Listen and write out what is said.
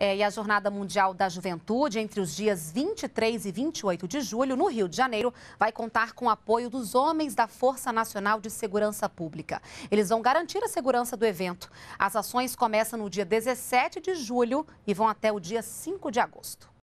é, e a Jornada Mundial da Juventude, entre os dias 23 e 28 de julho, no Rio de Janeiro, vai contar com o apoio dos homens da Força Nacional de Segurança Pública. Eles vão garantir a segurança do evento. As ações começam no dia 17 de julho e vão até o dia 5 de agosto.